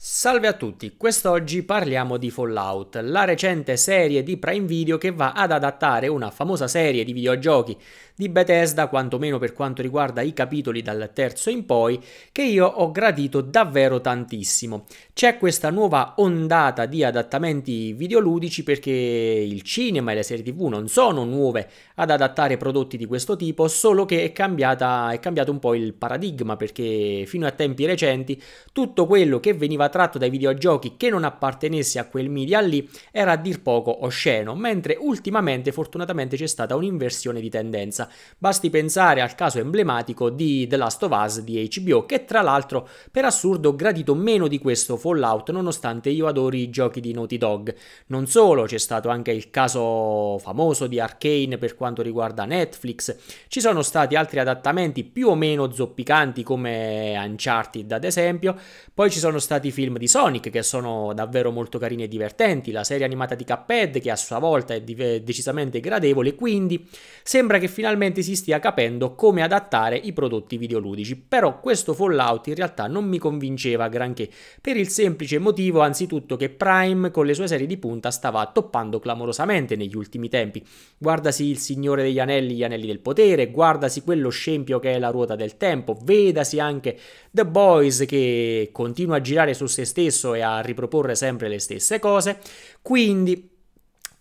Salve a tutti, quest'oggi parliamo di Fallout, la recente serie di Prime Video che va ad adattare una famosa serie di videogiochi di Bethesda, quantomeno per quanto riguarda i capitoli dal terzo in poi, che io ho gradito davvero tantissimo. C'è questa nuova ondata di adattamenti videoludici perché il cinema e le serie tv non sono nuove ad adattare prodotti di questo tipo, solo che è, cambiata, è cambiato un po' il paradigma perché fino a tempi recenti tutto quello che veniva tratto dai videogiochi che non appartenesse a quel media lì era a dir poco osceno, mentre ultimamente fortunatamente c'è stata un'inversione di tendenza. Basti pensare al caso emblematico di The Last of Us di HBO, che tra l'altro per assurdo ho gradito meno di questo Fallout, nonostante io adori i giochi di Naughty Dog. Non solo, c'è stato anche il caso famoso di Arkane per quanto riguarda Netflix, ci sono stati altri adattamenti più o meno zoppicanti come Uncharted ad esempio, poi ci sono stati film di Sonic che sono davvero molto carini e divertenti, la serie animata di Cuphead che a sua volta è, di- decisamente gradevole, quindi sembra che finalmente si stia capendo come adattare i prodotti videoludici, però questo Fallout in realtà non mi convinceva granché, per il semplice motivo anzitutto che Prime con le sue serie di punta stava toppando clamorosamente negli ultimi tempi. Guardasi Il Signore degli Anelli, Gli Anelli del Potere, guardasi quello scempio che è La Ruota del Tempo, vedasi anche The Boys che continua a girare su se stesso e a riproporre sempre le stesse cose. Quindi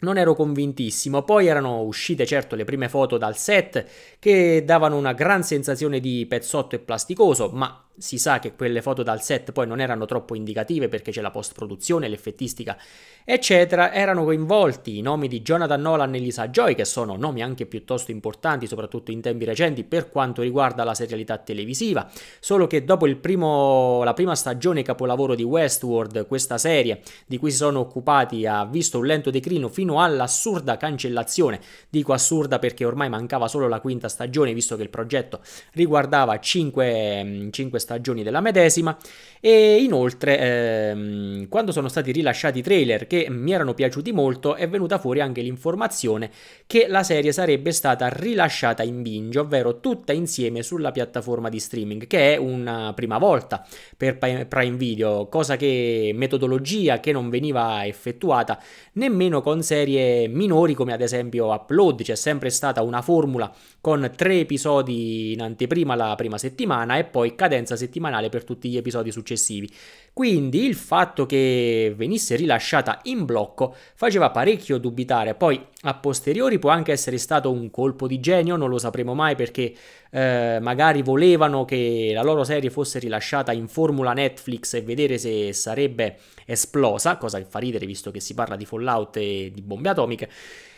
non ero convintissimo. Poi erano uscite certo le prime foto dal set che davano una gran sensazione di pezzotto e plasticoso, ma si sa che quelle foto dal set poi non erano troppo indicative perché c'è la post-produzione, l'effettistica, eccetera. Erano coinvolti i nomi di Jonathan Nolan e Lisa Joy, che sono nomi anche piuttosto importanti, soprattutto in tempi recenti, per quanto riguarda la serialità televisiva. Solo che dopo primo, la prima stagione capolavoro di Westworld, questa serie di cui si sono occupati ha visto un lento declino fino all'assurda cancellazione. Dico assurda perché ormai mancava solo la quinta stagione, visto che il progetto riguardava 5 stagioni mm, stagioni della medesima e inoltre ehm, quando sono stati rilasciati i trailer che mi erano piaciuti molto è venuta fuori anche l'informazione che la serie sarebbe stata rilasciata in binge, ovvero tutta insieme sulla piattaforma di streaming, che è una prima volta per Prime Video, cosa che metodologia che non veniva effettuata nemmeno con serie minori come ad esempio Upload, c'è sempre stata una formula con tre episodi in anteprima la prima settimana e poi cadenza pausa settimanale per tutti gli episodi successivi. Quindi il fatto che venisse rilasciata in blocco faceva parecchio dubitare, poi a posteriori può anche essere stato un colpo di genio, non lo sapremo mai perché eh, magari volevano che la loro serie fosse rilasciata in formula Netflix e vedere se sarebbe esplosa, cosa che fa ridere visto che si parla di Fallout e di bombe atomiche.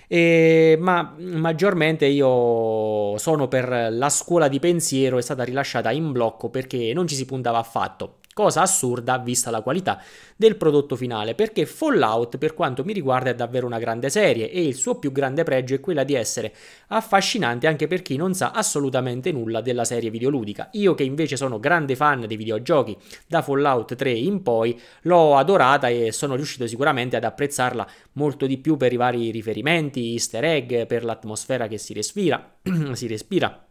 E, ma maggiormente io sono per la scuola di pensiero è stata rilasciata in blocco perché non ci si puntava affatto Cosa assurda vista la qualità del prodotto finale, perché Fallout per quanto mi riguarda è davvero una grande serie e il suo più grande pregio è quella di essere affascinante anche per chi non sa assolutamente nulla della serie videoludica. Io che invece sono grande fan dei videogiochi da Fallout 3 in poi, l'ho adorata e sono riuscito sicuramente ad apprezzarla molto di più per i vari riferimenti, easter egg, per l'atmosfera che si respira, si respira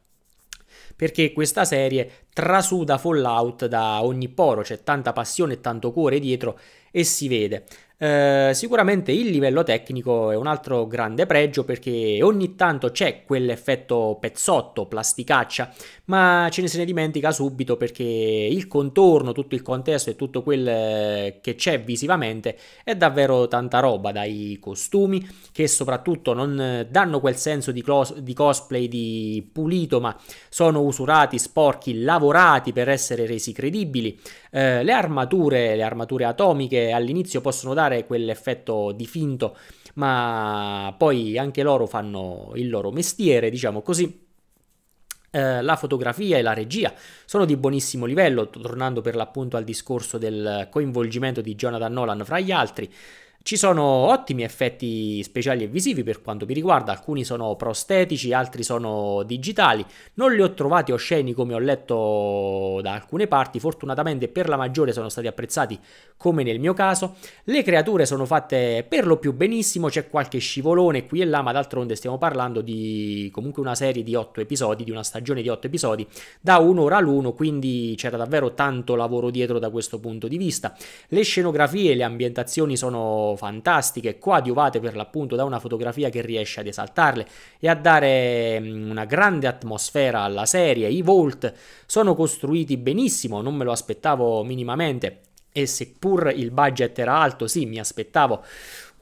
perché questa serie trasuda Fallout da ogni poro, c'è tanta passione e tanto cuore dietro e si vede. Eh, sicuramente il livello tecnico è un altro grande pregio perché ogni tanto c'è quell'effetto pezzotto, plasticaccia, ma ce ne se ne dimentica subito perché il contorno, tutto il contesto e tutto quel eh, che c'è visivamente è davvero tanta roba, dai costumi che soprattutto non eh, danno quel senso di, clos- di cosplay di pulito, ma sono usurati, sporchi, lavorati per essere resi credibili. Eh, le armature, le armature atomiche all'inizio possono dare dare quell'effetto di finto, ma poi anche loro fanno il loro mestiere, diciamo così eh, la fotografia e la regia sono di buonissimo livello, tornando per l'appunto al discorso del coinvolgimento di Jonathan Nolan fra gli altri. Ci sono ottimi effetti speciali e visivi per quanto mi riguarda, alcuni sono prostetici, altri sono digitali. Non li ho trovati osceni come ho letto da alcune parti, fortunatamente per la maggiore sono stati apprezzati come nel mio caso. Le creature sono fatte per lo più benissimo, c'è qualche scivolone qui e là, ma d'altronde stiamo parlando di comunque una serie di 8 episodi, di una stagione di 8 episodi, da un'ora all'uno, quindi c'era davvero tanto lavoro dietro da questo punto di vista. Le scenografie, e le ambientazioni sono fantastiche, coadiuvate per l'appunto da una fotografia che riesce ad esaltarle e a dare mm, una grande atmosfera alla serie. I Vault sono costruiti benissimo, non me lo aspettavo minimamente. E seppur il budget era alto, sì, mi aspettavo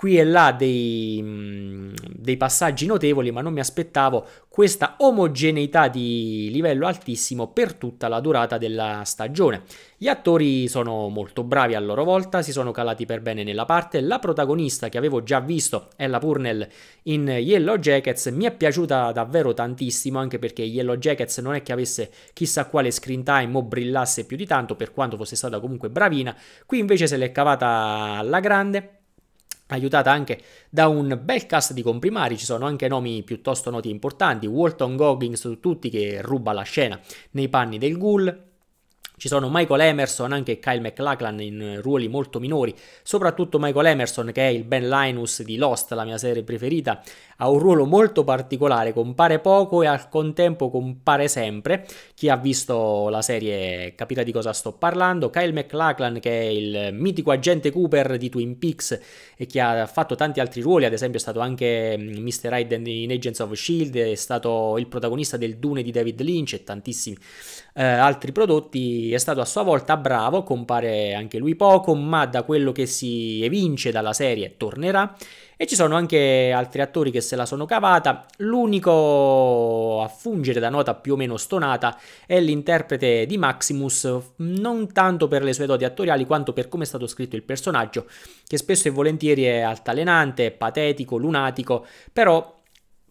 qui e là dei, mm, dei, passaggi notevoli, ma non mi aspettavo questa omogeneità di livello altissimo per tutta la durata della stagione. Gli attori sono molto bravi a loro volta, si sono calati per bene nella parte, la protagonista che avevo già visto, Ella Purnell, in Yellow Jackets, mi è piaciuta davvero tantissimo, anche perché Yellow Jackets non è che avesse chissà quale screen time o brillasse più di tanto, per quanto fosse stata comunque bravina, qui invece se l'è cavata alla grande, aiutata anche da un bel cast di comprimari, ci sono anche nomi piuttosto noti e importanti, Walton Goggins su tutti che ruba la scena nei panni del ghoul, ci sono Michael Emerson, anche Kyle McLachlan in eh, ruoli molto minori, soprattutto Michael Emerson che è il Ben Linus di Lost, la mia serie preferita, ha un ruolo molto particolare, compare poco e al contempo compare sempre. Chi ha visto la serie capirà di cosa sto parlando. Kyle McLachlan che è il mitico agente Cooper di Twin Peaks e che ha fatto tanti altri ruoli, ad esempio è stato anche Mr. Mm, Hyde in Agents of Shield, è stato il protagonista del Dune di David Lynch e tantissimi eh, altri prodotti è stato a sua volta bravo, compare anche lui poco, ma da quello che si evince dalla serie tornerà. E ci sono anche altri attori che se la sono cavata. L'unico a fungere da nota più o meno stonata è l'interprete di Maximus, non tanto per le sue doti attoriali quanto per come è stato scritto il personaggio, che spesso e volentieri è altalenante, patetico, lunatico, però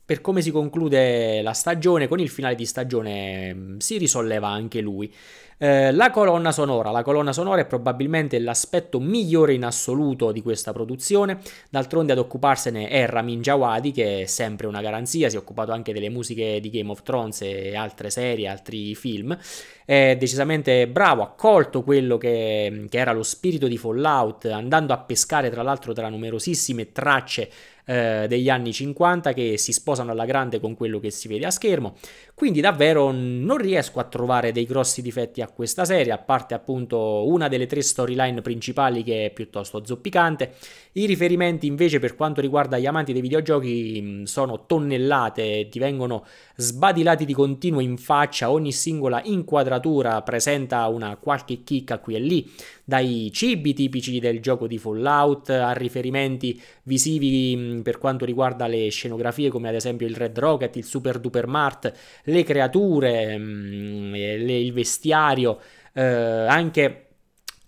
per come si conclude la stagione, con il finale di stagione mm, si risolleva anche lui. Eh, la colonna sonora, la colonna sonora è probabilmente l'aspetto migliore in assoluto di questa produzione, d'altronde ad occuparsene è Ramin Jawadi, che è sempre una garanzia, si è occupato anche delle musiche di Game of Thrones e altre serie, altri film, è decisamente bravo, ha colto quello che, che era lo spirito di Fallout, andando a pescare tra l'altro tra numerosissime tracce eh, degli anni 50 che si sposano alla grande con quello che si vede a schermo. Quindi davvero non riesco a trovare dei grossi difetti a questa serie, a parte appunto una delle tre storyline principali che è piuttosto zoppicante. I riferimenti invece per quanto riguarda gli amanti dei videogiochi mm, sono tonnellate, ti vengono sbadilati di continuo in faccia, ogni singola inquadratura presenta una qualche chicca qui e lì, dai cibi tipici del gioco di Fallout a riferimenti visivi mm, Mm, per quanto riguarda le scenografie come ad esempio il Red Rocket, il Super Duper Mart, le creature, mh, mm, le, il vestiario, eh, anche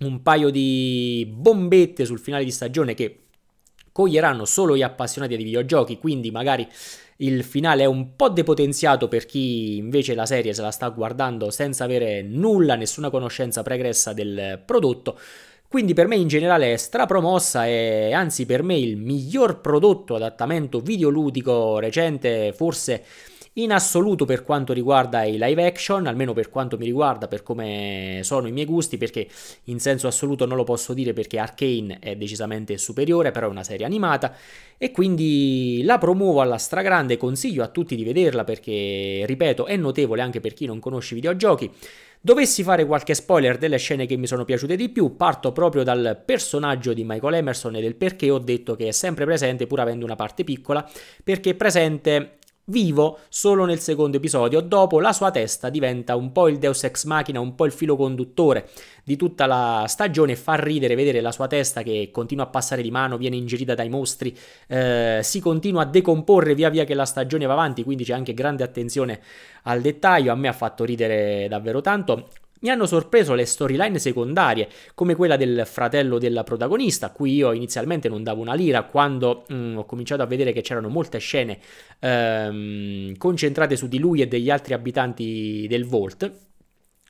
un paio di bombette sul finale di stagione che coglieranno solo gli appassionati di videogiochi, quindi magari il finale è un po' depotenziato per chi invece la serie se la sta guardando senza avere nulla, nessuna conoscenza pregressa del prodotto. Quindi per me in generale è strapromossa e anzi per me il miglior prodotto adattamento videoludico recente, forse in assoluto per quanto riguarda i live action, almeno per quanto mi riguarda, per come sono i miei gusti, perché in senso assoluto non lo posso dire perché Arkane è decisamente superiore, però è una serie animata e quindi la promuovo alla stragrande, consiglio a tutti di vederla perché, ripeto, è notevole anche per chi non conosce i videogiochi. Dovessi fare qualche spoiler delle scene che mi sono piaciute di più, parto proprio dal personaggio di Michael Emerson e del perché ho detto che è sempre presente pur avendo una parte piccola, perché è presente vivo solo nel secondo episodio, dopo la sua testa diventa un po' il deus ex machina, un po' il filo conduttore di tutta la stagione, fa ridere vedere la sua testa che continua a passare di mano, viene ingerita dai mostri, eh, si continua a decomporre via via che la stagione va avanti, quindi c'è anche grande attenzione al dettaglio, a me ha fatto ridere davvero tanto, mi hanno sorpreso le storyline secondarie, come quella del fratello della protagonista, a cui io inizialmente non davo una lira quando mh, mm, ho cominciato a vedere che c'erano molte scene ehm, concentrate su di lui e degli altri abitanti del Vault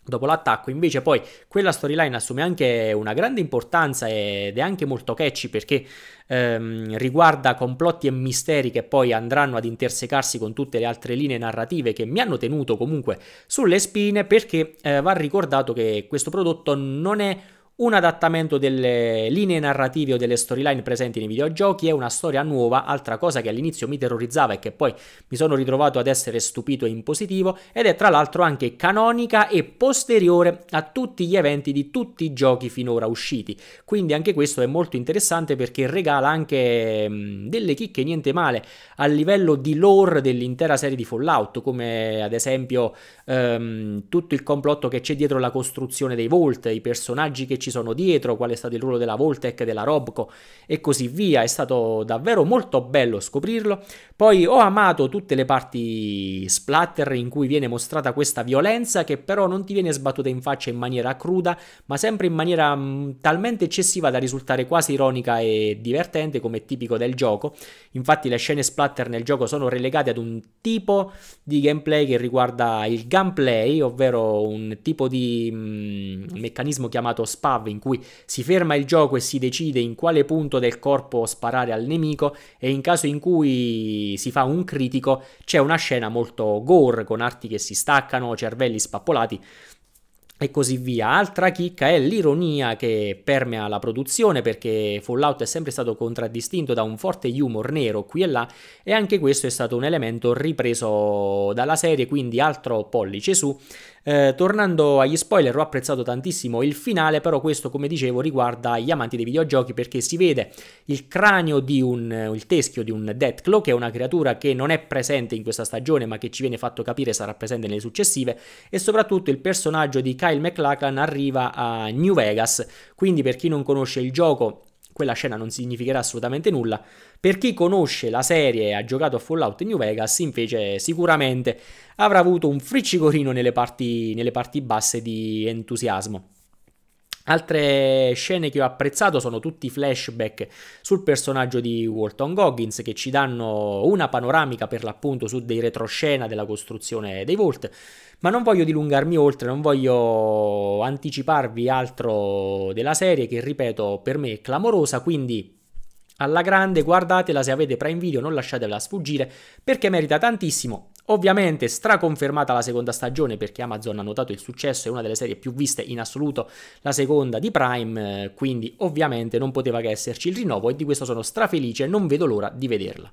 dopo l'attacco. Invece poi quella storyline assume anche una grande importanza ed è anche molto catchy perché ehm, riguarda complotti e misteri che poi andranno ad intersecarsi con tutte le altre linee narrative che mi hanno tenuto comunque sulle spine perché eh, va ricordato che questo prodotto non è un adattamento delle linee narrative o delle storyline presenti nei videogiochi è una storia nuova, altra cosa che all'inizio mi terrorizzava e che poi mi sono ritrovato ad essere stupito e in positivo, ed è tra l'altro anche canonica e posteriore a tutti gli eventi di tutti i giochi finora usciti. Quindi anche questo è molto interessante perché regala anche mm, delle chicche niente male a livello di lore dell'intera serie di Fallout, come ad esempio ehm, tutto il complotto che c'è dietro la costruzione dei Vault, i personaggi che ci sono dietro, qual è stato il ruolo della Voltec, della Robco e così via. È stato davvero molto bello scoprirlo. Poi ho amato tutte le parti splatter in cui viene mostrata questa violenza che però non ti viene sbattuta in faccia in maniera cruda, ma sempre in maniera mh, mm, talmente eccessiva da risultare quasi ironica e divertente come tipico del gioco. Infatti le scene splatter nel gioco sono relegate ad un tipo di gameplay che riguarda il gunplay, ovvero un tipo di mh, mm, meccanismo chiamato spa Slav in cui si ferma il gioco e si decide in quale punto del corpo sparare al nemico e in caso in cui si fa un critico c'è una scena molto gore con arti che si staccano, cervelli spappolati e così via. Altra chicca è l'ironia che permea la produzione perché Fallout è sempre stato contraddistinto da un forte humor nero qui e là e anche questo è stato un elemento ripreso dalla serie, quindi altro pollice su eh, tornando agli spoiler, ho apprezzato tantissimo il finale, però questo, come dicevo, riguarda gli amanti dei videogiochi perché si vede il cranio di un, il teschio di un Deathclaw, che è una creatura che non è presente in questa stagione, ma che ci viene fatto capire sarà presente nelle successive, e soprattutto il personaggio di Kyle McLachlan arriva a New Vegas, quindi per chi non conosce il gioco quella scena non significherà assolutamente nulla. Per chi conosce la serie e ha giocato a Fallout New Vegas, invece, sicuramente avrà avuto un friccicorino nelle parti, nelle parti basse di entusiasmo. Altre scene che ho apprezzato sono tutti i flashback sul personaggio di Walton Goggins che ci danno una panoramica per l'appunto su dei retroscena della costruzione dei Vault. ma non voglio dilungarmi oltre, non voglio anticiparvi altro della serie che ripeto per me è clamorosa, quindi alla grande guardatela se avete Prime Video, non lasciatela sfuggire perché merita tantissimo Ovviamente straconfermata la seconda stagione perché Amazon ha notato il successo, è una delle serie più viste in assoluto, la seconda di Prime, eh, quindi ovviamente non poteva che esserci il rinnovo e di questo sono strafelice e non vedo l'ora di vederla.